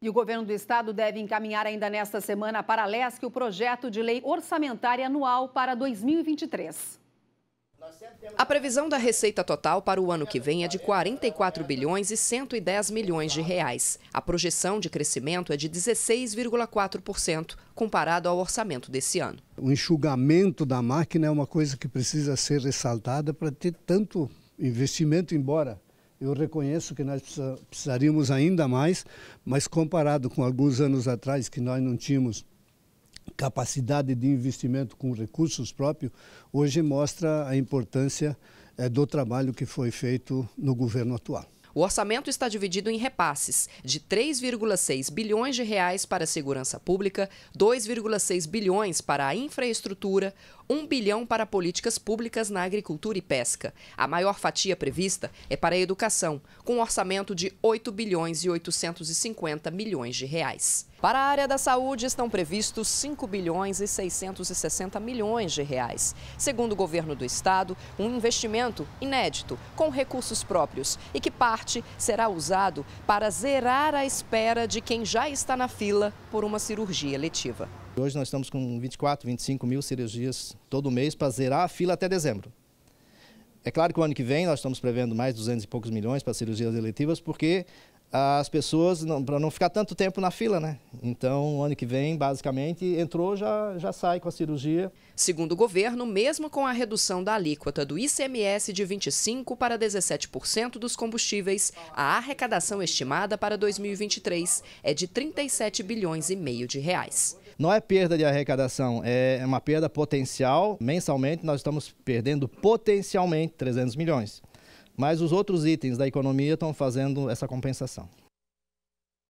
E o governo do estado deve encaminhar ainda nesta semana para a LESC o projeto de lei orçamentária anual para 2023. A previsão da receita total para o ano que vem é de 44 bilhões e 110 milhões de reais. A projeção de crescimento é de 16,4% comparado ao orçamento desse ano. O enxugamento da máquina é uma coisa que precisa ser ressaltada para ter tanto investimento embora eu reconheço que nós precisaríamos ainda mais, mas comparado com alguns anos atrás, que nós não tínhamos capacidade de investimento com recursos próprios, hoje mostra a importância eh, do trabalho que foi feito no governo atual. O orçamento está dividido em repasses de 3,6 bilhões de reais para a segurança pública, 2,6 bilhões para a infraestrutura, 1 bilhão para políticas públicas na agricultura e pesca. A maior fatia prevista é para a educação, com um orçamento de 8 bilhões e 850 milhões de reais. Para a área da saúde estão previstos 5 bilhões e 660 milhões de reais. Segundo o governo do estado, um investimento inédito, com recursos próprios e que parte parte será usado para zerar a espera de quem já está na fila por uma cirurgia letiva. Hoje nós estamos com 24, 25 mil cirurgias todo mês para zerar a fila até dezembro. É claro que o ano que vem nós estamos prevendo mais 200 e poucos milhões para cirurgias eletivas, porque as pessoas, para não ficar tanto tempo na fila, né? Então, ano que vem, basicamente, entrou, já, já sai com a cirurgia. Segundo o governo, mesmo com a redução da alíquota do ICMS de 25% para 17% dos combustíveis, a arrecadação estimada para 2023 é de 37 bilhões e meio de reais. Não é perda de arrecadação, é, é uma perda potencial. Mensalmente, nós estamos perdendo potencialmente 300 milhões. Mas os outros itens da economia estão fazendo essa compensação.